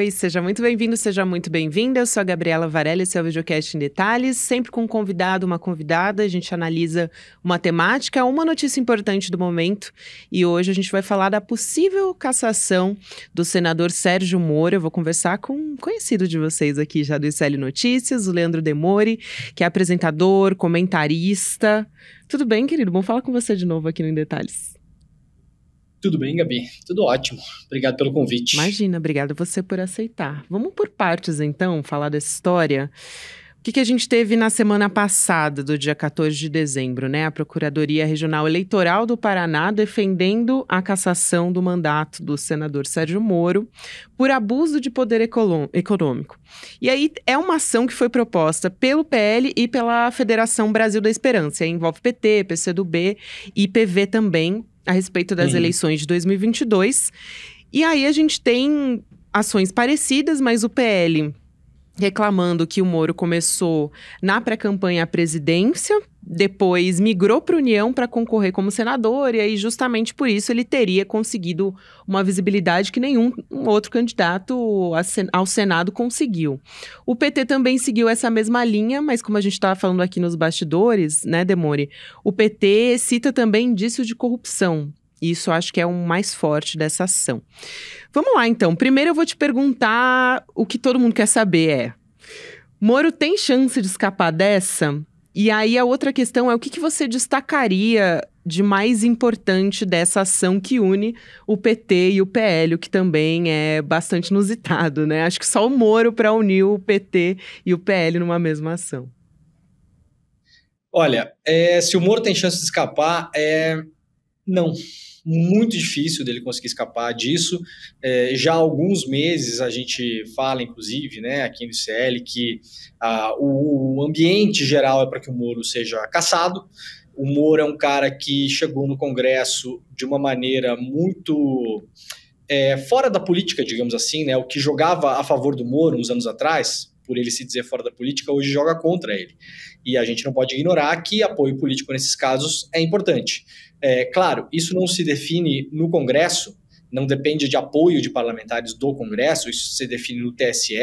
Oi, seja muito bem-vindo, seja muito bem-vinda. Eu sou a Gabriela Varela, esse é o Videocast em Detalhes. Sempre com um convidado, uma convidada, a gente analisa uma temática, uma notícia importante do momento. E hoje a gente vai falar da possível cassação do senador Sérgio Moro. Eu vou conversar com um conhecido de vocês aqui já do ICL Notícias, o Leandro Demore, que é apresentador, comentarista. Tudo bem, querido? Bom falar com você de novo aqui no Em Detalhes. Tudo bem, Gabi? Tudo ótimo. Obrigado pelo convite. Imagina, obrigado você por aceitar. Vamos por partes, então, falar dessa história. O que, que, a gente teve na semana passada, do dia 14 de dezembro, né? A Procuradoria Regional Eleitoral do Paraná defendendo a cassação do mandato do senador Sérgio Moro por abuso de poder econômico. E aí é uma ação que foi proposta pelo PL e pela Federação Brasil da Esperança. Envolve PT, PCdoB e PV também, a respeito das uhum. eleições de 2022. E aí a gente tem ações parecidas, mas o PL reclamando que o Moro começou na pré-campanha à presidência, depois migrou para a União para concorrer como senador, e aí justamente por isso ele teria conseguido uma visibilidade que nenhum outro candidato ao Senado conseguiu. O PT também seguiu essa mesma linha, mas como a gente estava falando aqui nos bastidores, né, Demore, o PT cita também indícios de corrupção. Isso acho que é o mais forte dessa ação. Vamos lá, então. Primeiro eu vou te perguntar o que todo mundo quer saber é: Moro tem chance de escapar dessa? E aí a outra questão é o que, que você destacaria de mais importante dessa ação que une o PT e o PL, o que também é bastante inusitado, né? Acho que só o Moro para unir o PT e o PL numa mesma ação. Olha, é, se o Moro tem chance de escapar, é não muito difícil dele conseguir escapar disso. É, já há alguns meses a gente fala, inclusive, né, aqui no ICL, que ah, o, o ambiente geral é para que o Moro seja caçado. O Moro é um cara que chegou no Congresso de uma maneira muito é, fora da política, digamos assim, né? O que jogava a favor do Moro uns anos atrás, por ele se dizer fora da política, hoje joga contra ele. E a gente não pode ignorar que apoio político nesses casos é importante. É, claro, isso não se define no Congresso, não depende de apoio de parlamentares do Congresso, isso se define no TSE,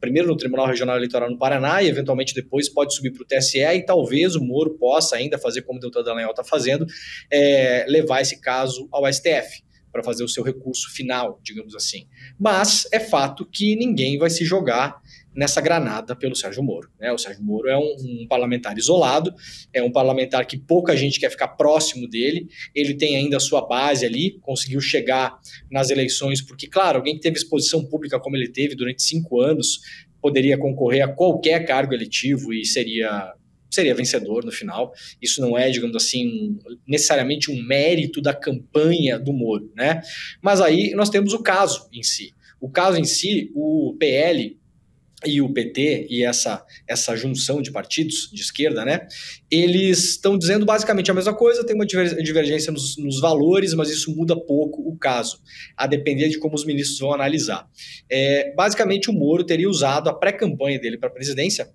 primeiro no Tribunal Regional Eleitoral no Paraná e eventualmente depois pode subir para o TSE e talvez o Moro possa ainda fazer como o deputado Dallagnol está fazendo, é, levar esse caso ao STF para fazer o seu recurso final, digamos assim. Mas é fato que ninguém vai se jogar nessa granada pelo Sérgio Moro. Né? O Sérgio Moro é um, um, parlamentar isolado, é um parlamentar que pouca gente quer ficar próximo dele, ele tem ainda a sua base ali, conseguiu chegar nas eleições, porque, claro, alguém que teve exposição pública como ele teve durante cinco anos poderia concorrer a qualquer cargo eletivo e seria seria vencedor no final. Isso não é, digamos assim, necessariamente um mérito da campanha do Moro, né? Mas aí nós temos o caso em si. O caso em si, o PL e o PT e essa, essa junção de partidos de esquerda, né? Eles estão dizendo basicamente a mesma coisa, tem uma divergência nos, nos, valores, mas isso muda pouco o caso, a depender de como os ministros vão analisar. É, basicamente, o Moro teria usado a pré-campanha dele para a presidência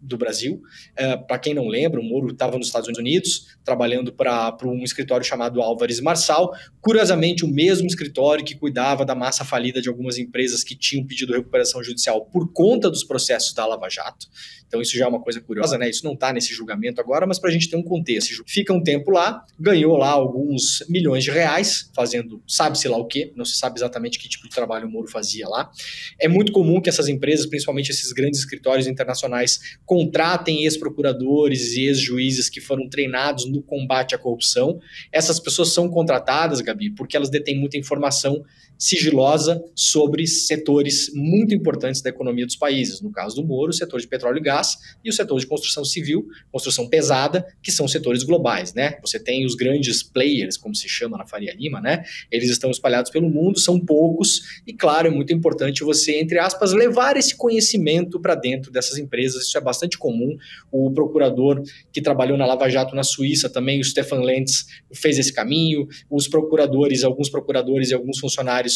do Brasil. É, para quem não lembra, o Moro estava nos Estados Unidos, trabalhando para um escritório chamado Álvares Marçal, curiosamente o mesmo escritório que cuidava da massa falida de algumas empresas que tinham pedido recuperação judicial por conta dos processos da Lava Jato. Então isso já é uma coisa curiosa, né? Isso não está nesse julgamento agora, mas para a gente ter um contexto. Fica um tempo lá, ganhou lá alguns milhões de reais, fazendo sabe-se lá o quê, não se sabe exatamente que tipo de trabalho o Moro fazia lá. É muito comum que essas empresas, principalmente esses grandes escritórios internacionais, contratem ex-procuradores e ex-juízes que foram treinados no combate à corrupção. Essas pessoas são contratadas, Gabi, porque elas detêm muita informação sigilosa sobre setores muito importantes da economia dos países. No caso do Moro, o setor de petróleo e gás e o setor de construção civil, construção pesada, que são setores globais, né? Você tem os grandes players, como se chama na Faria Lima, né? Eles estão espalhados pelo mundo, são poucos e claro, é muito importante você, entre aspas, levar esse conhecimento para dentro dessas empresas. Isso é bastante comum. O procurador que trabalhou na Lava Jato na Suíça também, o Stefan Lentz, fez esse caminho. Os procuradores, alguns procuradores e alguns funcionários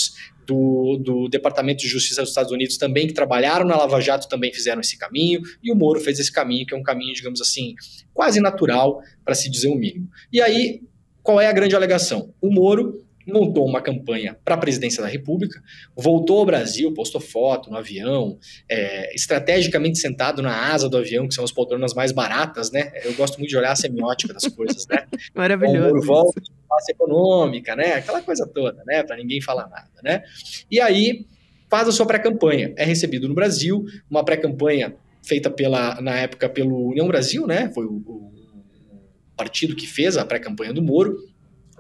do, do, Departamento de Justiça dos Estados Unidos também, que trabalharam na Lava Jato, também fizeram esse caminho, e o Moro fez esse caminho, que é um caminho, digamos assim, quase natural, para se dizer o mínimo. E aí, qual é a grande alegação? O Moro montou uma campanha para a presidência da República, voltou ao Brasil, postou foto no avião, é, estrategicamente sentado na asa do avião, que são as poltronas mais baratas, né? Eu gosto muito de olhar a semiótica das coisas, né? Maravilhoso. Por então, volta, classe econômica, né? Aquela coisa toda, né? Para ninguém falar nada, né? E aí faz a sua pré-campanha, é recebido no Brasil, uma pré-campanha feita pela na época pelo União Brasil, né? Foi o, o partido que fez a pré-campanha do Moro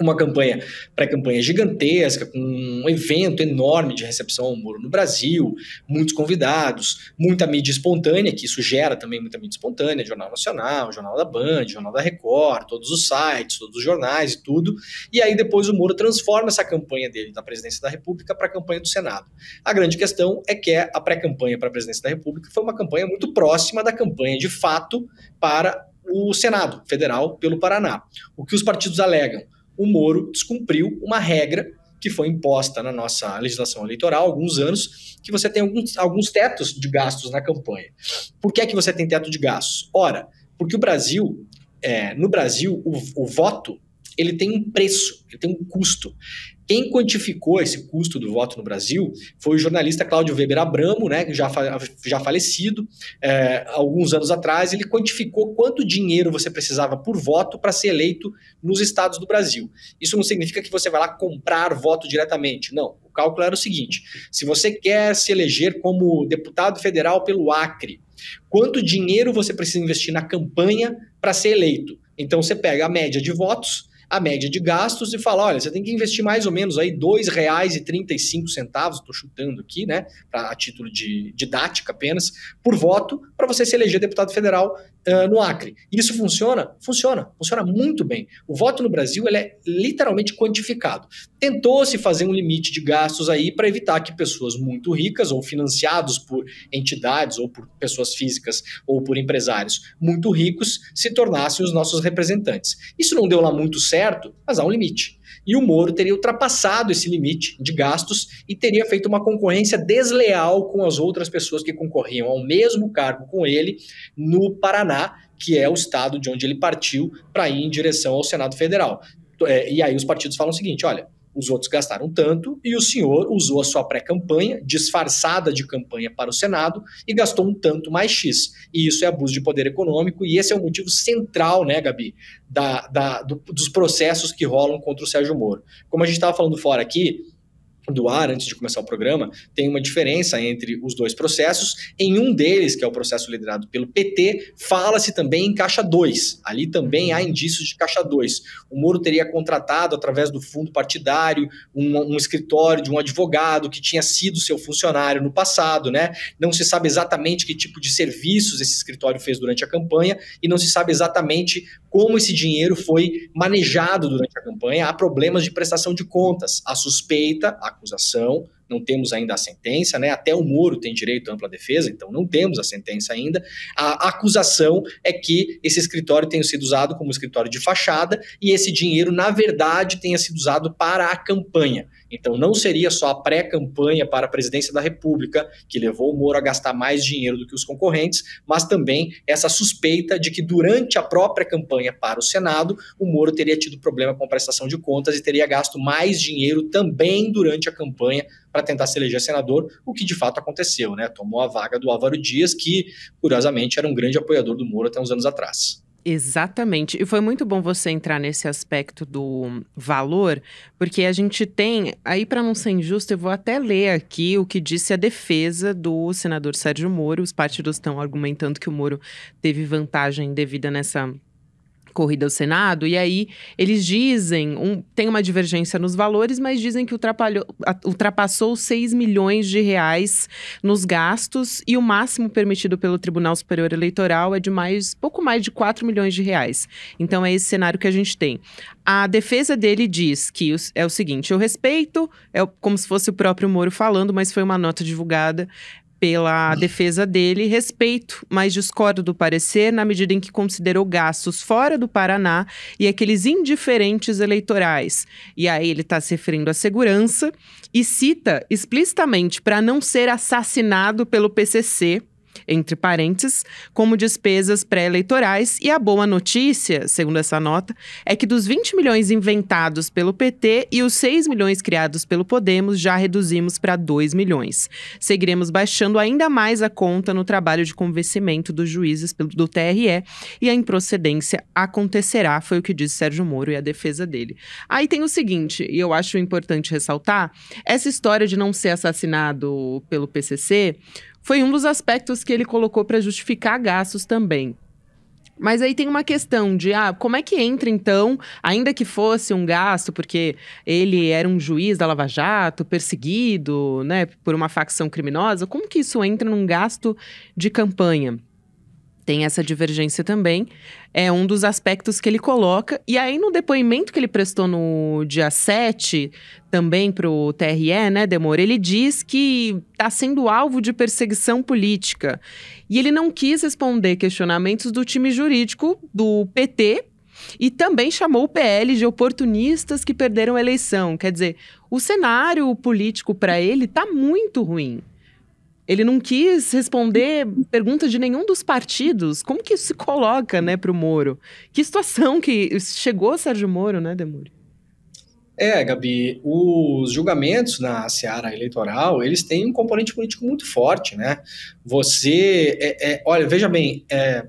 uma campanha, pré-campanha gigantesca, com um evento enorme de recepção ao Moro no Brasil, muitos convidados, muita mídia espontânea, que isso gera também muita mídia espontânea, Jornal Nacional, Jornal da Band, Jornal da Record, todos os sites, todos os jornais e tudo. E aí depois o Moro transforma essa campanha dele da presidência da República para a campanha do Senado. A grande questão é que é a pré-campanha para a presidência da República foi uma campanha muito próxima da campanha de fato para o Senado Federal pelo Paraná. O que os partidos alegam? o Moro descumpriu uma regra que foi imposta na nossa legislação eleitoral há alguns anos, que você tem alguns, alguns tetos de gastos na campanha. Por que é que você tem teto de gastos? Ora, porque o Brasil, é, no Brasil, o, o voto ele tem um preço, ele tem um custo. Quem quantificou esse custo do voto no Brasil foi o jornalista Cláudio Weber Abramo, né, já, já falecido, é, alguns anos atrás. Ele quantificou quanto dinheiro você precisava por voto para ser eleito nos estados do Brasil. Isso não significa que você vai lá comprar voto diretamente, não. O cálculo era o seguinte: se você quer se eleger como deputado federal pelo Acre, quanto dinheiro você precisa investir na campanha para ser eleito? Então você pega a média de votos a média de gastos e falar, olha, você tem que investir mais ou menos aí R$ 2,35, estou chutando aqui, né, pra, a título de didática apenas, por voto, para você se eleger deputado federal uh, no Acre. Isso funciona? Funciona, funciona muito bem. O voto no Brasil ele é literalmente quantificado. Tentou-se fazer um limite de gastos aí para evitar que pessoas muito ricas ou financiados por entidades ou por pessoas físicas ou por empresários muito ricos se tornassem os nossos representantes. Isso não deu lá muito certo certo, mas há um limite. E o Moro teria ultrapassado esse limite de gastos e teria feito uma concorrência desleal com as outras pessoas que concorriam ao mesmo cargo com ele no Paraná, que é o estado de onde ele partiu para ir em direção ao Senado Federal. É, e aí os partidos falam o seguinte: olha, os outros gastaram tanto e o senhor usou a sua pré-campanha, disfarçada de campanha para o Senado, e gastou um tanto mais X. E isso é abuso de poder econômico, e esse é o motivo central, né, Gabi, da, da do, dos processos que rolam contra o Sérgio Moro. Como a gente estava falando fora aqui, do ar antes de começar o programa, tem uma diferença entre os dois processos. Em um deles, que é o processo liderado pelo PT, fala-se também em caixa 2. Ali também há uhum. indícios de caixa 2. O Moro teria contratado, através do fundo partidário, um, um, escritório de um advogado que tinha sido seu funcionário no passado, né? Não se sabe exatamente que tipo de serviços esse escritório fez durante a campanha e não se sabe exatamente como esse dinheiro foi manejado durante a campanha. Há problemas de prestação de contas, a suspeita, a acusação, não temos ainda a sentença, né? Até o Moro tem direito à ampla defesa, então não temos a sentença ainda. A acusação é que esse escritório tenha sido usado como escritório de fachada e esse dinheiro, na verdade, tenha sido usado para a campanha. Então, não seria só a pré-campanha para a presidência da República que levou o Moro a gastar mais dinheiro do que os concorrentes, mas também essa suspeita de que durante a própria campanha para o Senado, o Moro teria tido problema com a prestação de contas e teria gasto mais dinheiro também durante a campanha para tentar se eleger senador, o que de fato aconteceu, né? Tomou a vaga do Álvaro Dias, que curiosamente era um grande apoiador do Moro até uns anos atrás. Exatamente. E foi muito bom você entrar nesse aspecto do valor, porque a gente tem, aí para não ser injusto, eu vou até ler aqui o que disse a defesa do senador Sérgio Moro. Os partidos estão argumentando que o Moro teve vantagem devida nessa corrida ao Senado, e aí eles dizem, um, tem uma divergência nos valores, mas dizem que ultrapassou 6 milhões de reais nos gastos e o máximo permitido pelo Tribunal Superior Eleitoral é de mais, pouco mais de 4 milhões de reais. Então é esse cenário que a gente tem. A defesa dele diz que é o seguinte: eu respeito, é como se fosse o próprio Moro falando, mas foi uma nota divulgada pela defesa dele, respeito, mas discordo do parecer na medida em que considerou gastos fora do Paraná e aqueles indiferentes eleitorais. E aí ele está se referindo à segurança e cita explicitamente para não ser assassinado pelo PCC entre parênteses, como despesas pré-eleitorais. E a boa notícia, segundo essa nota, é que dos 20 milhões inventados pelo PT e os 6 milhões criados pelo Podemos, já reduzimos para 2 milhões. Seguiremos baixando ainda mais a conta no trabalho de convencimento dos juízes do TRE e a improcedência acontecerá, foi o que disse Sérgio Moro e a defesa dele. Aí tem o seguinte, e eu acho importante ressaltar, essa história de não ser assassinado pelo PCC foi um dos aspectos que ele colocou para justificar gastos também. Mas aí tem uma questão de, ah, como é que entra então, ainda que fosse um gasto, porque ele era um juiz da Lava Jato, perseguido, né, por uma facção criminosa, como que isso entra num gasto de campanha? tem essa divergência também. É um dos aspectos que ele coloca. E aí, no depoimento que ele prestou no dia 7, também para o TRE, né, Demora, ele diz que está sendo alvo de perseguição política. E ele não quis responder questionamentos do time jurídico do PT. E também chamou o PL de oportunistas que perderam a eleição. Quer dizer, o cenário político para ele está muito ruim. Ele não quis responder perguntas de nenhum dos partidos. Como que isso se coloca, né, para o Moro? Que situação que chegou Sérgio Moro, né, Demuri? É, Gabi, os julgamentos na seara eleitoral, eles têm um componente político muito forte, né? Você, é, é, olha, veja bem, é,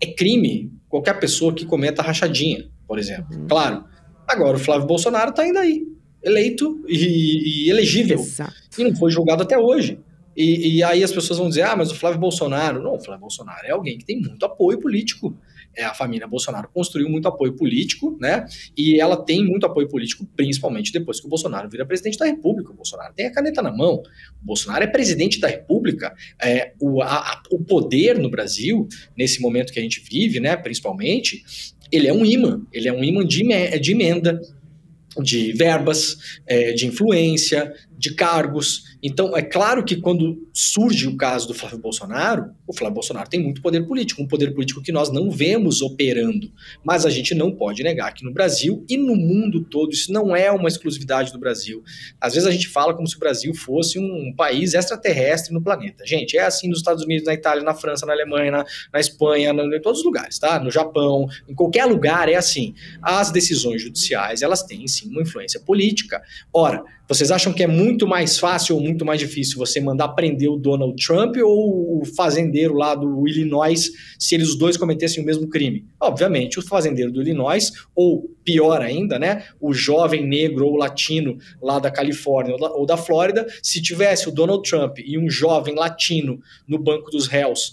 é, crime qualquer pessoa que cometa rachadinha, por exemplo. Uhum. Claro, agora o Flávio Bolsonaro está ainda aí, eleito e, e elegível, Exato. e não foi julgado até hoje. E, e, aí as pessoas vão dizer, ah, mas o Flávio Bolsonaro. Não, o Flávio Bolsonaro é alguém que tem muito apoio político. É, a família Bolsonaro construiu muito apoio político, né? E ela tem muito apoio político, principalmente depois que o Bolsonaro vira presidente da República. O Bolsonaro tem a caneta na mão. O Bolsonaro é presidente da República. É, o, a, o poder no Brasil, nesse momento que a gente vive, né, principalmente, ele é um imã. Ele é um imã de, de emenda, de verbas, é, de influência, de cargos. Então, é claro que quando surge o caso do Flávio Bolsonaro, o Flávio Bolsonaro tem muito poder político, um poder político que nós não vemos operando. Mas a gente não pode negar que no Brasil e no mundo todo isso não é uma exclusividade do Brasil. Às vezes a gente fala como se o Brasil fosse um país extraterrestre no planeta. Gente, é assim nos Estados Unidos, na Itália, na França, na Alemanha, na, na Espanha, na, em todos os lugares, tá? No Japão, em qualquer lugar é assim. As decisões judiciais, elas têm sim uma influência política. Ora, vocês acham que é muito mais fácil ou muito mais difícil você mandar prender o Donald Trump ou o fazendeiro lá do Illinois se eles os dois cometessem o mesmo crime? Obviamente, o fazendeiro do Illinois, ou pior ainda, né, o jovem negro ou latino lá da Califórnia ou da, ou da Flórida, se tivesse o Donald Trump e um jovem latino no banco dos réus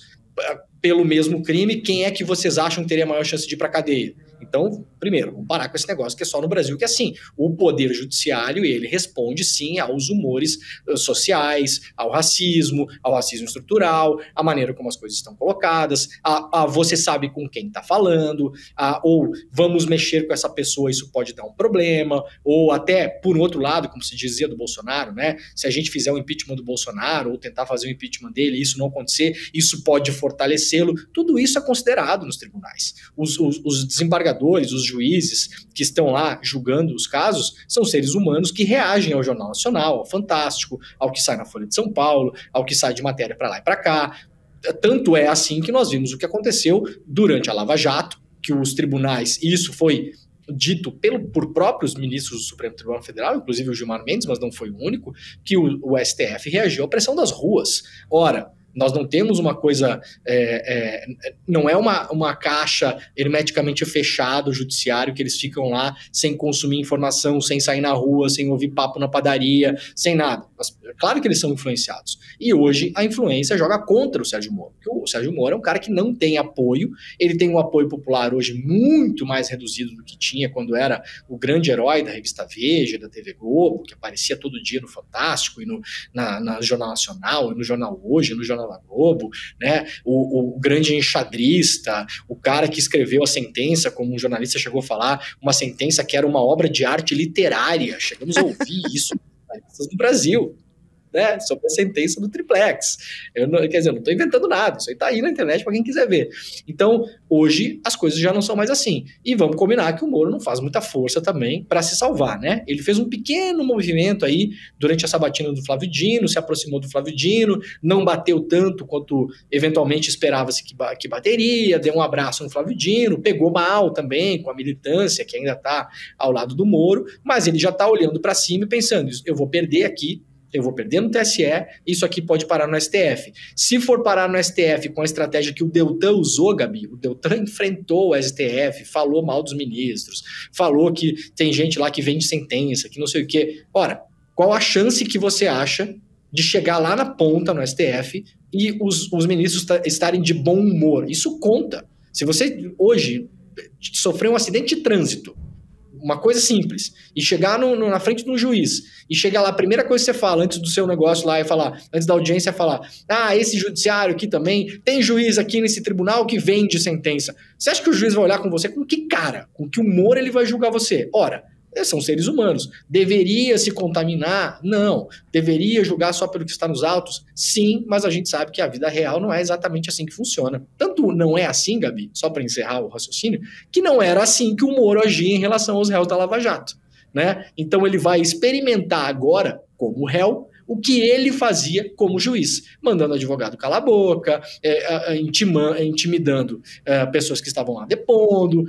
pelo mesmo crime, quem é que vocês acham que teria maior chance de ir para cadeia? Então, primeiro, vamos parar com esse negócio que é só no Brasil que é assim. O poder judiciário, ele responde sim aos humores eh, sociais, ao racismo, ao racismo estrutural, à maneira como as coisas estão colocadas, a, a você sabe com quem está falando, a, ou vamos mexer com essa pessoa, isso pode dar um problema, ou até, por outro lado, como se dizia do Bolsonaro, né? Se a gente fizer um impeachment do Bolsonaro, ou tentar fazer um impeachment dele, isso não acontecer, isso pode fortalecer lo Tudo isso é considerado nos tribunais. Os, os, os, desembargadores, os juízes que estão lá julgando os casos são seres humanos que reagem ao Jornal Nacional, ao Fantástico, ao que sai na Folha de São Paulo, ao que sai de matéria para lá e para cá. É, tanto é assim que nós vimos o que aconteceu durante a Lava Jato, que os tribunais, e isso foi dito pelo, por próprios ministros do Supremo Tribunal Federal, inclusive o Gilmar Mendes, mas não foi o único, que o, o STF reagiu à pressão das ruas. Ora, nós não temos uma coisa, é, é, não é uma, uma caixa hermeticamente fechada, o judiciário, que eles ficam lá sem consumir informação, sem sair na rua, sem ouvir papo na padaria, sem nada. Mas, é claro que eles são influenciados. E hoje a influência joga contra o Sérgio Moro, porque o Sérgio Moro é um cara que não tem apoio, ele tem um apoio popular hoje muito mais reduzido do que tinha quando era o grande herói da revista Veja, da TV Globo, que aparecia todo dia no Fantástico e no, na, na Jornal Nacional, e no Jornal Hoje, no Jornal Mariana na Globo, né? O, o, grande enxadrista, o cara que escreveu a sentença, como um jornalista chegou a falar, uma sentença que era uma obra de arte literária. Chegamos a ouvir isso no Brasil né, sobre a sentença do triplex. Eu não, quer dizer, eu não estou inventando nada, isso aí está aí na internet para quem quiser ver. Então, hoje as coisas já não são mais assim. E vamos combinar que o Moro não faz muita força também para se salvar, né? Ele fez um pequeno movimento aí durante a sabatina do Flávio Dino, se aproximou do Flávio Dino, não bateu tanto quanto eventualmente esperava-se que, que bateria, deu um abraço no Flávio Dino, pegou mal também com a militância que ainda está ao lado do Moro, mas ele já está olhando para cima e pensando, eu vou perder aqui, eu vou perder no TSE, isso aqui pode parar no STF. Se for parar no STF com a estratégia que o Deltan usou, Gabi, o Deltan enfrentou o STF, falou mal dos ministros, falou que tem gente lá que vende sentença, que não sei o quê. Ora, qual a chance que você acha de chegar lá na ponta no STF e os, os ministros estarem de bom humor? Isso conta. Se você hoje sofreu um acidente de trânsito, uma coisa simples, e chegar no, no, na frente de um juiz, e chegar lá, a primeira coisa que você fala antes do seu negócio lá e falar, antes da audiência é falar, ah, esse judiciário aqui também, tem juiz aqui nesse tribunal que vende sentença. Você acha que o juiz vai olhar com você com que cara? Com que humor ele vai julgar você? Ora, é, são seres humanos. Deveria se contaminar? Não. Deveria julgar só pelo que está nos autos? Sim, mas a gente sabe que a vida real não é exatamente assim que funciona. Tanto não é assim, Gabi, só para encerrar o raciocínio, que não era assim que o Moro agia em relação aos réus da Lava Jato. Né? Então ele vai experimentar agora, como réu, o que ele fazia como juiz, mandando advogado calar a boca, é, é, é, intimidando pessoas que estavam lá depondo,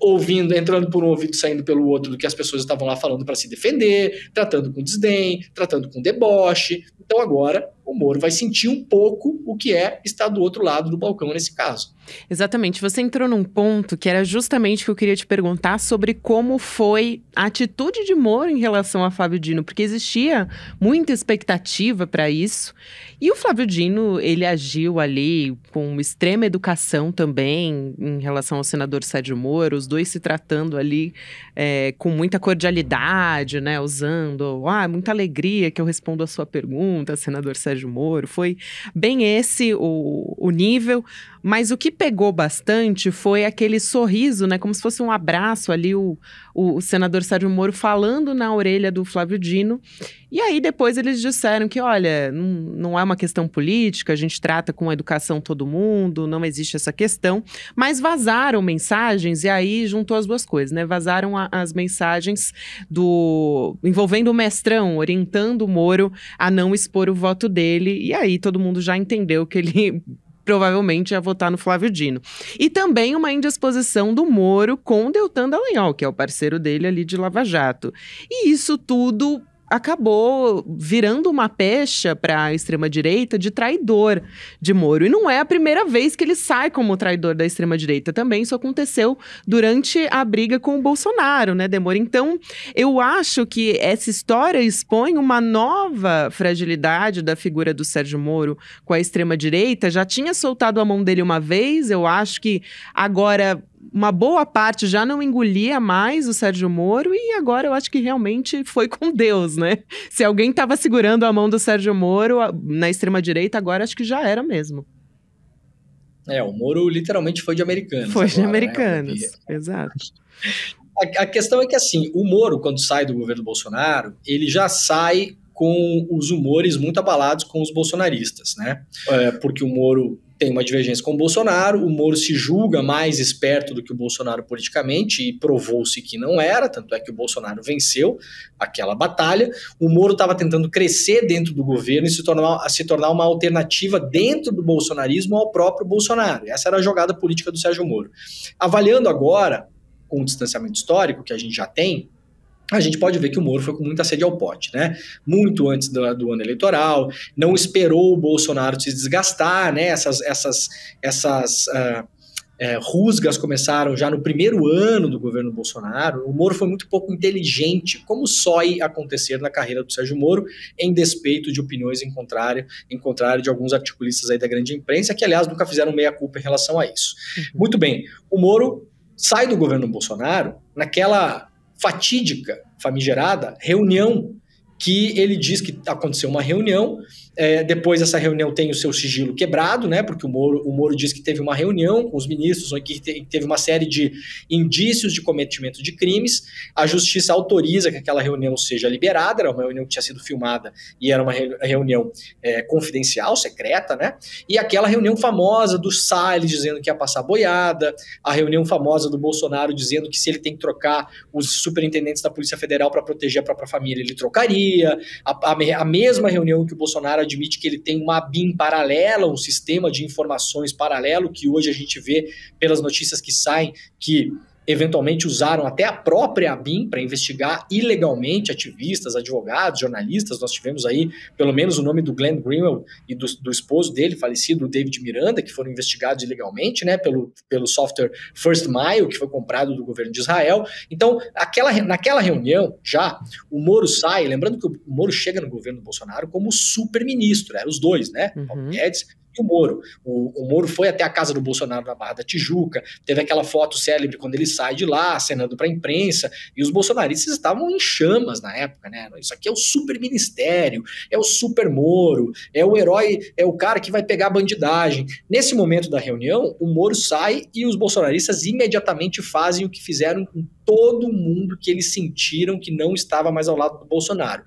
ouvindo, entrando por um ouvido, saindo pelo outro do que as pessoas estavam lá falando para se defender, tratando com desdém, tratando com deboche. Então agora o Moro vai uhum. sentir um pouco o que é estar do outro lado do balcão nesse caso. Exatamente. Você entrou num ponto que era justamente o que eu queria te perguntar sobre como foi a atitude de Moro em relação a Flávio Dino, porque existia muita expectativa para isso. E o Flávio Dino, ele agiu ali com extrema educação também em relação ao senador Sérgio Moro, os dois se tratando ali é, com muita cordialidade, né? Usando, ah, muita alegria que eu respondo a sua pergunta, senador Sérgio Sérgio Moro, foi bem esse o, o nível, mas o que pegou bastante foi aquele sorriso, né? Como se fosse um abraço ali, o, o senador Sérgio Moro falando na orelha do Flávio Dino. E aí depois eles disseram que, olha, não, não é uma questão política, a gente trata com educação todo mundo, não existe essa questão. Mas vazaram mensagens, e aí juntou as duas coisas, né? Vazaram a, as mensagens do envolvendo o mestrão, orientando o Moro a não expor o voto dele. E aí todo mundo já entendeu que ele provavelmente ia votar no Flávio Dino. E também uma indisposição do Moro com Deltan Dallagnol, que é o parceiro dele ali de Lava Jato. E isso tudo acabou virando uma pecha para a extrema-direita de traidor de Moro. E não é a primeira vez que ele sai como traidor da extrema-direita. Também isso aconteceu durante a briga com o Bolsonaro, né, Demora? Então, eu acho que essa história expõe uma nova fragilidade da figura do Sérgio Moro com a extrema-direita. Já tinha soltado a mão dele uma vez, eu acho que agora uma boa parte já não engolia mais o Sérgio Moro e agora eu acho que realmente foi com Deus, né? Se alguém estava segurando a mão do Sérgio Moro na extrema direita, agora acho que já era mesmo. É, o Moro literalmente foi de americanos. Foi agora, de né? americanos, né? exato. A, a questão é que assim, o Moro quando sai do governo Bolsonaro, ele já sai com os humores muito abalados com os bolsonaristas, né? É, porque o Moro tem uma divergência com o Bolsonaro, o Moro se julga mais esperto do que o Bolsonaro politicamente e provou-se que não era, tanto é que o Bolsonaro venceu aquela batalha. O Moro estava tentando crescer dentro do governo e se tornar, se tornar uma alternativa dentro do bolsonarismo ao próprio Bolsonaro. Essa era a jogada política do Sérgio Moro. Avaliando agora, com o distanciamento histórico que a gente já tem, a gente pode ver que o Moro foi com muita sede ao pote, né? Muito antes do, do ano eleitoral, não esperou o Bolsonaro se desgastar, né? Essas, essas, essas uh, é, rusgas começaram já no primeiro ano do governo Bolsonaro. O Moro foi muito pouco inteligente, como só ia acontecer na carreira do Sérgio Moro, em despeito de opiniões em contrário, em contrário de alguns articulistas aí da grande imprensa, que aliás nunca fizeram meia culpa em relação a isso. Uhum. Muito bem, o Moro sai do governo Bolsonaro naquela fatídica, famigerada reunião que ele diz que aconteceu uma reunião é, depois essa reunião tem o seu sigilo quebrado, né? Porque o Moro, o Moro diz que teve uma reunião com os ministros, onde que teve uma série de indícios de cometimento de crimes. A justiça autoriza que aquela reunião seja liberada, era uma reunião que tinha sido filmada e era uma reunião é, confidencial, secreta, né? E aquela reunião famosa do Salles dizendo que ia passar boiada, a reunião famosa do Bolsonaro dizendo que se ele tem que trocar os superintendentes da Polícia Federal para proteger a própria família, ele trocaria. A, a, a mesma reunião que o Bolsonaro admite que ele tem uma BIM paralela, um sistema de informações paralelo, que hoje a gente vê pelas notícias que saem que eventualmente usaram até a própria ABIN para investigar ilegalmente ativistas, advogados, jornalistas. Nós tivemos aí, pelo menos, o nome do Glenn Greenwell e do, do esposo dele, falecido, o David Miranda, que foram investigados ilegalmente né, pelo, pelo software First Mile, que foi comprado do governo de Israel. Então, aquela, naquela reunião, já, o Moro sai, lembrando que o Moro chega no governo do Bolsonaro como super-ministro, eram né, os dois, né? Uhum. Paulo Guedes do Moro. O, o Moro foi até a casa do Bolsonaro na Barra da Tijuca, teve aquela foto célebre quando ele sai de lá, acenando para a imprensa, e os bolsonaristas estavam em chamas na época, né? Isso aqui é o super ministério, é o super Moro, é o herói, é o cara que vai pegar a bandidagem. Nesse momento da reunião, o Moro sai e os bolsonaristas imediatamente fazem o que fizeram com todo mundo que eles sentiram que não estava mais ao lado do Bolsonaro.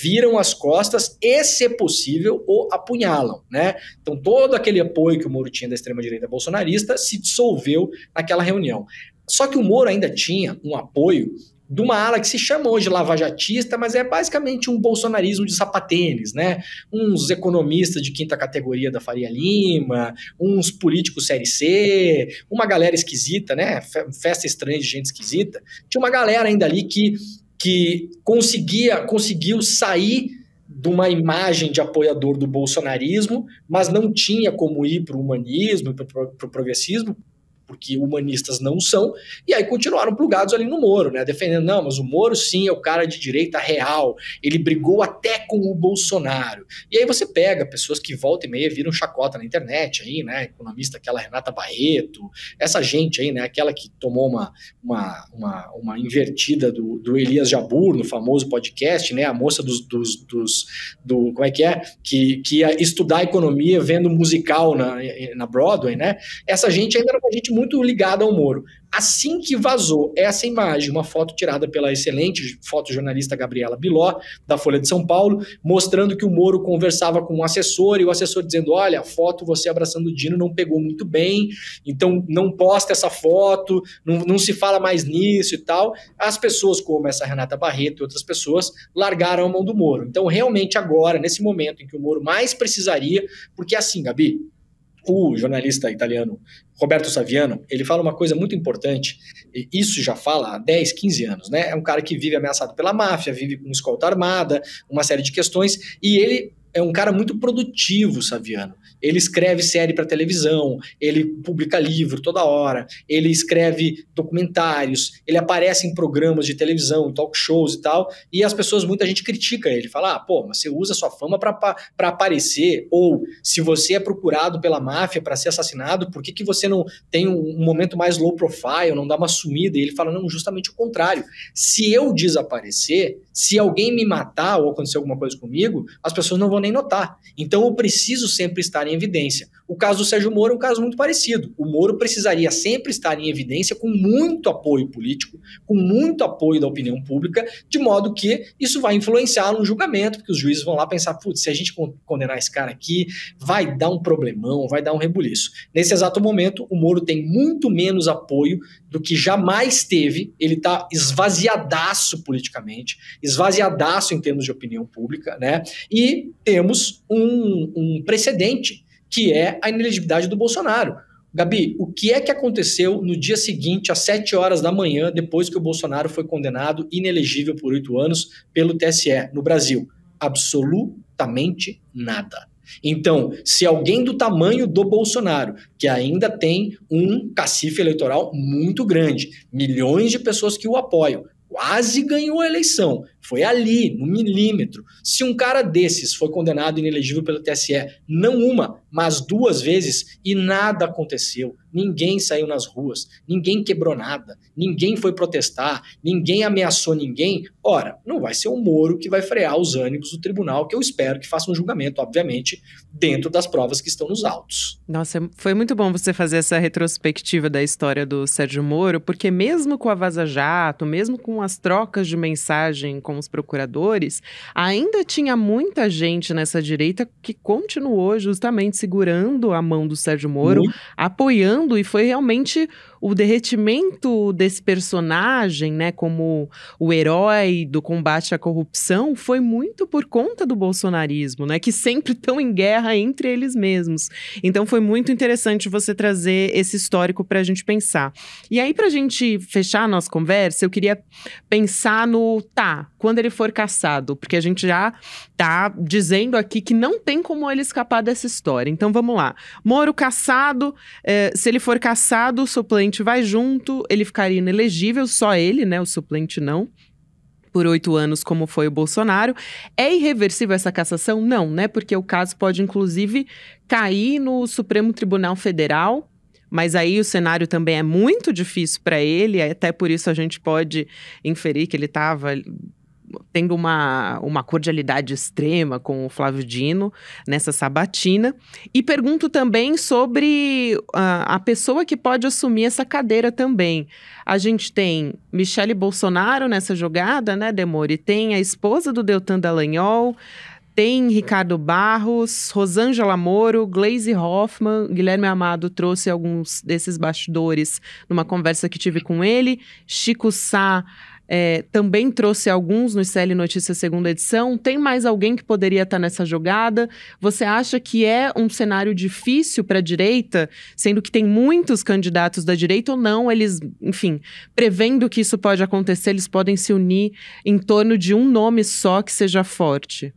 Viram as costas e, se possível, o apunhalam, né? Então, todo todo aquele apoio que o Moro tinha da extrema-direita bolsonarista se dissolveu naquela reunião. Só que o Moro ainda tinha um apoio de uma ala que se chama hoje lavajatista, mas é basicamente um bolsonarismo de sapatênis, né? Uns economistas de quinta categoria da Faria Lima, uns políticos série C, uma galera esquisita, né? Festa estranha de gente esquisita. Tinha uma galera ainda ali que, que conseguia, conseguiu sair de uma imagem de apoiador do bolsonarismo, mas não tinha como ir para o humanismo, para o progressismo, porque humanistas não são, e aí continuaram plugados ali no Moro, né? Defendendo, não, mas o Moro sim é o cara de direita real, ele brigou até com o Bolsonaro. E aí você pega pessoas que volta e meia viram chacota na internet aí, né? Economista aquela Renata Barreto, essa gente aí, né? Aquela que tomou uma, uma, uma, uma invertida do, do Elias Jabur no famoso podcast, né? A moça dos, dos, dos do, como é que é? Que, que ia estudar economia vendo musical na, na Broadway, né? Essa gente ainda era uma gente muito ligada ao Moro. Assim que vazou essa imagem, uma foto tirada pela excelente fotojornalista Gabriela Biló, da Folha de São Paulo, mostrando que o Moro conversava com um assessor e o assessor dizendo: Olha, a foto você abraçando o Dino não pegou muito bem, então não posta essa foto, não, não se fala mais nisso e tal. As pessoas, como essa Renata Barreto e outras pessoas, largaram a mão do Moro. Então, realmente, agora, nesse momento em que o Moro mais precisaria, porque é assim, Gabi, o jornalista italiano Roberto Saviano, ele fala uma coisa muito importante, e isso já fala há 10, 15 anos, né? É um cara que vive ameaçado pela máfia, vive com escolta armada, uma série de questões, e ele é um cara muito produtivo, Saviano. Ele escreve série para televisão, ele publica livro toda hora, ele escreve documentários, ele aparece em programas de televisão, talk shows e tal, e as pessoas, muita gente critica ele, fala: "Ah, pô, mas você usa sua fama para aparecer ou se você é procurado pela máfia para ser assassinado, por que, que você não tem um, um momento mais low profile, não dá uma sumida?" E ele fala: "Não, justamente o contrário. Se eu desaparecer, se alguém me matar ou acontecer alguma coisa comigo, as pessoas não vão nem notar. Então eu preciso sempre estar em em evidência. O caso do Sérgio Moro é um caso muito parecido. O Moro precisaria sempre estar em evidência com muito apoio político, com muito apoio da opinião pública, de modo que isso vai influenciar no julgamento, porque os juízes vão lá pensar, putz, se a gente condenar esse cara aqui, vai dar um problemão, vai dar um rebuliço. Nesse exato momento, o Moro tem muito menos apoio do que jamais teve. Ele está esvaziadaço politicamente, esvaziadaço em termos de opinião pública, né? E temos um, um precedente que é a inelegibilidade do Bolsonaro. Gabi, o que é que aconteceu no dia seguinte, às 7 horas da manhã, depois que o Bolsonaro foi condenado inelegível por oito anos pelo TSE no Brasil? Absolutamente nada. Então, se alguém do tamanho do Bolsonaro, que ainda tem um cacife eleitoral muito grande, milhões de pessoas que o apoiam, quase ganhou a eleição foi ali, no milímetro. Se um cara desses foi condenado inelegível pelo TSE, não uma, mas duas vezes, e nada aconteceu, ninguém saiu nas ruas, ninguém quebrou nada, ninguém foi protestar, ninguém ameaçou ninguém, ora, não vai ser o Moro que vai frear os ânimos do tribunal, que eu espero que faça um julgamento, obviamente, dentro das provas que estão nos autos. Nossa, foi muito bom você fazer essa retrospectiva da história do Sérgio Moro, porque mesmo com a Vaza Jato, mesmo com as trocas de mensagem com com os procuradores, ainda tinha muita gente nessa direita que continuou justamente segurando a mão do Sérgio Moro, apoiando, e foi realmente o derretimento desse personagem, né, como o herói do combate à corrupção, foi muito por conta do bolsonarismo, né, que sempre estão em guerra entre eles mesmos. Então foi muito interessante você trazer esse histórico para a gente pensar. E aí, para a gente fechar a nossa conversa, eu queria pensar no tá, quando ele for caçado, porque a gente já tá dizendo aqui que não tem como ele escapar dessa história. Então vamos lá. Moro caçado, eh, se ele for caçado, o suplente suplente vai junto, ele ficaria inelegível, só ele, né? O suplente não por oito anos, como foi o Bolsonaro. É irreversível essa cassação? Não, né? Porque o caso pode, inclusive, cair no Supremo Tribunal Federal. Mas aí o cenário também é muito difícil para ele, até por isso a gente pode inferir que ele estava tendo uma, uma cordialidade extrema com o Flávio Dino nessa sabatina. E pergunto também sobre a, ah, a pessoa que pode assumir essa cadeira também. A gente tem Michele Bolsonaro nessa jogada, né, Demore? Tem a esposa do Deltan Dallagnol tem Ricardo Barros, Rosângela Moro, Glaze Hoffman, Guilherme Amado trouxe alguns desses bastidores numa conversa que tive com ele, Chico Sá é, também trouxe alguns no ICL Notícias segunda edição. Tem mais alguém que poderia estar tá nessa jogada? Você acha que é um cenário difícil para a direita, sendo que tem muitos candidatos da direita ou não? Eles, enfim, prevendo que isso pode acontecer, eles podem se unir em torno de um nome só que seja forte?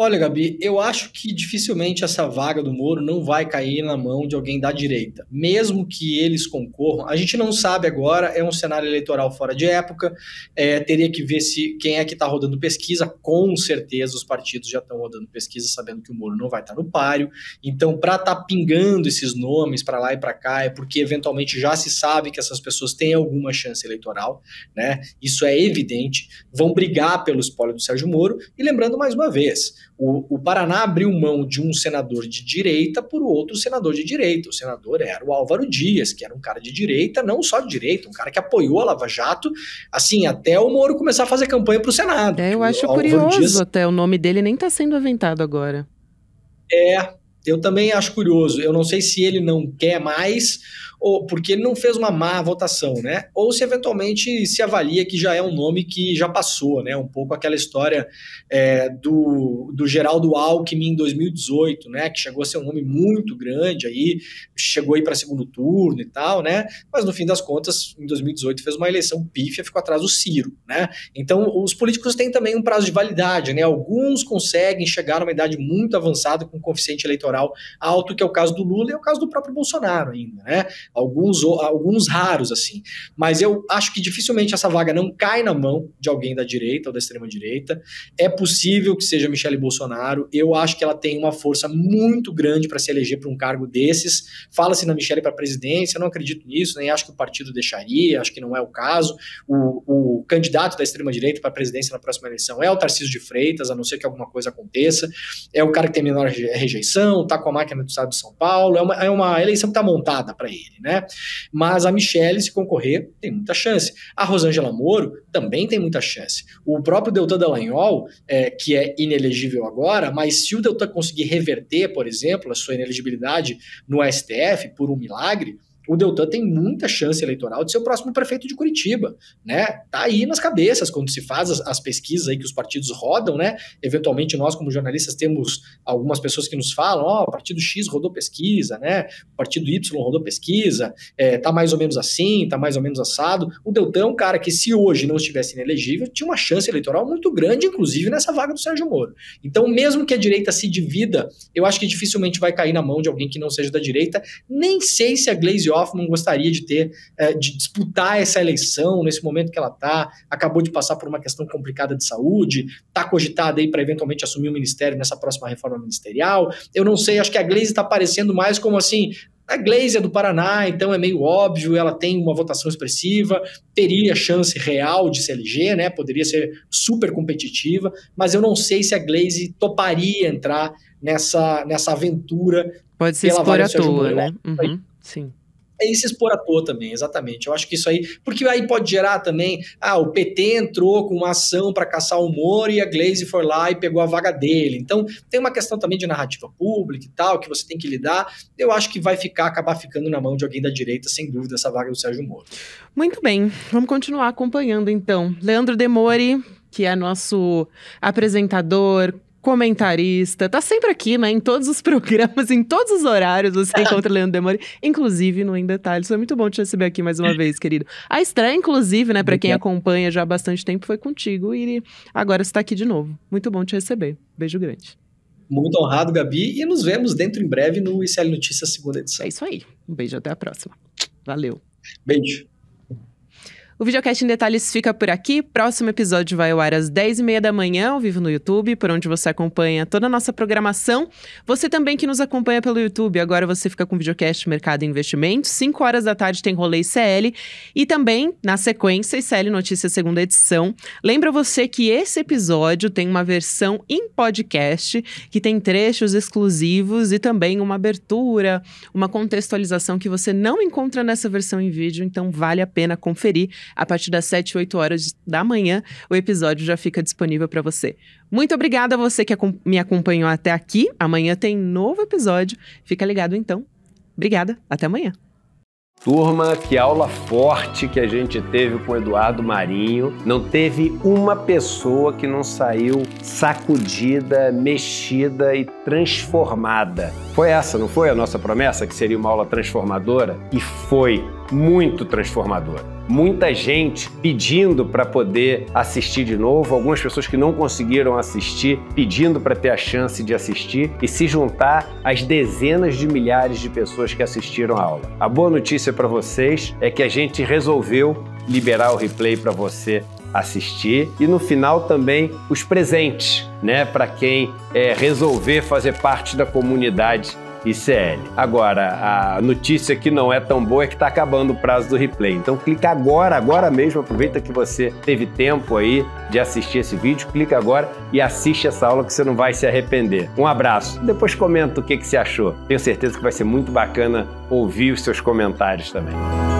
Olha, Gabi, eu acho que dificilmente essa vaga do Moro não vai cair na mão de alguém da direita, mesmo que eles concorram. A gente não sabe agora, é um cenário eleitoral fora de época. É, teria que ver se quem é que está rodando pesquisa. Com certeza, os partidos já estão rodando pesquisa, sabendo que o Moro não vai estar tá no páreo. Então, para estar tá pingando esses nomes para lá e para cá, é porque eventualmente já se sabe que essas pessoas têm alguma chance eleitoral, né? Isso é evidente. Vão brigar pelo espólio do Sérgio Moro. E lembrando mais uma vez o, o, Paraná abriu mão de um senador de direita por outro senador de direita. O senador era o Álvaro Dias, que era um cara de direita, não só de direita, um cara que apoiou a Lava Jato, assim, até o Moro começar a fazer campanha para o Senado. É, eu acho curioso Dias... até, o nome dele nem está sendo aventado agora. É, eu também acho curioso. Eu não sei se ele não quer mais ou porque ele não fez uma má votação, né? Ou se eventualmente se avalia que já é um nome que já passou, né? Um pouco aquela história é, do, do Geraldo Alckmin em 2018, né? Que chegou a ser um nome muito grande aí, chegou aí para segundo turno e tal, né? Mas no fim das contas, em 2018 fez uma eleição pífia, ficou atrás do Ciro, né? Então os políticos têm também um prazo de validade, né? Alguns conseguem chegar a uma idade muito avançada com um coeficiente eleitoral alto, que é o caso do Lula e é o caso do próprio Bolsonaro ainda, né? alguns, alguns raros, assim. Mas eu acho que dificilmente essa vaga não cai na mão de alguém da direita ou da extrema-direita. É possível que seja Michele Bolsonaro. Eu acho que ela tem uma força muito grande para se eleger para um cargo desses. Fala-se na Michele para presidência, eu não acredito nisso, nem acho que o partido deixaria, acho que não é o caso. O, o candidato da extrema-direita para a presidência na próxima eleição é o Tarcísio de Freitas, a não ser que alguma coisa aconteça. É o cara que tem menor rejeição, está com a máquina do estado de São Paulo. É uma, é uma eleição que está montada para ele, né? né? Mas a Michelle, se concorrer, tem muita chance. A Rosângela Moro também tem muita chance. O próprio Deltan Dallagnol, é, que é inelegível agora, mas se o Deltan conseguir reverter, por exemplo, a sua inelegibilidade no STF por um milagre, o Deltan tem muita chance eleitoral de ser o próximo prefeito de Curitiba, né? Tá aí nas cabeças quando se faz as, as, pesquisas aí que os partidos rodam, né? Eventualmente nós como jornalistas temos algumas pessoas que nos falam, ó, oh, o partido X rodou pesquisa, né? O partido Y rodou pesquisa, é, tá mais ou menos assim, tá mais ou menos assado. O Deltan é um cara que se hoje não estivesse inelegível, tinha uma chance eleitoral muito grande, inclusive nessa vaga do Sérgio Moro. Então, mesmo que a direita se divida, eu acho que dificilmente vai cair na mão de alguém que não seja da direita. Nem sei se a Glaze Hoffman gostaria de ter, é, de disputar essa eleição nesse momento que ela está, acabou de passar por uma questão complicada de saúde, está cogitada aí para eventualmente assumir o ministério nessa próxima reforma ministerial. Eu não sei, acho que a Glaze está parecendo mais como assim, a Glaze é do Paraná, então é meio óbvio, ela tem uma votação expressiva, teria chance real de se eleger, né? Poderia ser super competitiva, mas eu não sei se a Glaze toparia entrar nessa, nessa aventura. Pode ser exploratória, né? Uhum, sim e é se expor à toa também, exatamente. Eu acho que isso aí. Porque aí pode gerar também. Ah, o PT entrou com uma ação para caçar o humor e a Glaze foi lá e pegou a vaga dele. Então, tem uma questão também de narrativa pública e tal, que você tem que lidar. Eu acho que vai ficar, acabar ficando na mão de alguém da direita, sem dúvida, essa vaga do Sérgio Moro. Muito bem. Vamos continuar acompanhando então. Leandro Demore, que é nosso apresentador, comentarista, tá sempre aqui, né? Em todos os programas, em todos os horários você encontra Leandro Demore, inclusive no Em Detalhes. Foi muito bom te receber aqui mais uma vez, querido. A estreia, inclusive, né, para quem acompanha já há bastante tempo, foi contigo e agora está aqui de novo. Muito bom te receber. Beijo grande. Muito honrado, Gabi, e nos vemos dentro em breve no ICL Notícias segunda edição. É isso aí. Um beijo, até a próxima. Valeu. Beijo. O Videocast em Detalhes fica por aqui. Próximo episódio vai ao ar às 10h30 da manhã, ao vivo no YouTube, por onde você acompanha toda a nossa programação. Você também que nos acompanha pelo YouTube, agora você fica com o Videocast Mercado e Investimentos. 5 horas da tarde tem Rolê ICL. E também, na sequência, ICL Notícias Segunda Edição. Lembra você que esse episódio tem uma versão em podcast, que tem trechos exclusivos e também uma abertura, uma contextualização que você não encontra nessa versão em vídeo, então vale a pena conferir. A partir das 7, 8 horas da manhã, o episódio já fica disponível para você. Muito obrigada a você que me acompanhou até aqui. Amanhã tem novo episódio. Fica ligado então. Obrigada, até amanhã. Turma, que aula forte que a gente teve com o Eduardo Marinho. Não teve uma pessoa que não saiu sacudida, mexida e transformada. Foi essa, não foi a nossa promessa que seria uma aula transformadora? E foi muito transformadora. Muita gente pedindo para poder assistir de novo, algumas pessoas que não conseguiram assistir pedindo para ter a chance de assistir e se juntar às dezenas de milhares de pessoas que assistiram a aula. A boa notícia para vocês é que a gente resolveu liberar o replay para você assistir e no final também os presentes, né, para quem é, resolver fazer parte da comunidade ICL. Agora, a notícia que não é tão boa é que está acabando o prazo do replay. Então clica agora, agora mesmo, aproveita que você teve tempo aí de assistir esse vídeo, clica agora e assiste essa aula que você não vai se arrepender. Um abraço, depois comenta o que, que você achou. Tenho certeza que vai ser muito bacana ouvir os seus comentários também.